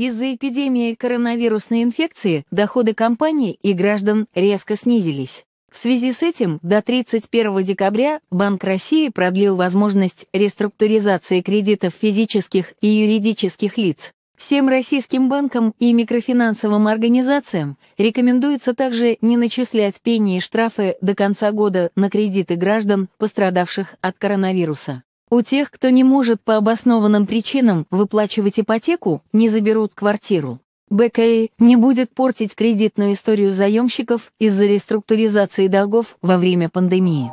Из-за эпидемии коронавирусной инфекции доходы компаний и граждан резко снизились. В связи с этим до 31 декабря Банк России продлил возможность реструктуризации кредитов физических и юридических лиц. Всем российским банкам и микрофинансовым организациям рекомендуется также не начислять пени и штрафы до конца года на кредиты граждан, пострадавших от коронавируса. У тех, кто не может по обоснованным причинам выплачивать ипотеку, не заберут квартиру. БКЭ не будет портить кредитную историю заемщиков из-за реструктуризации долгов во время пандемии.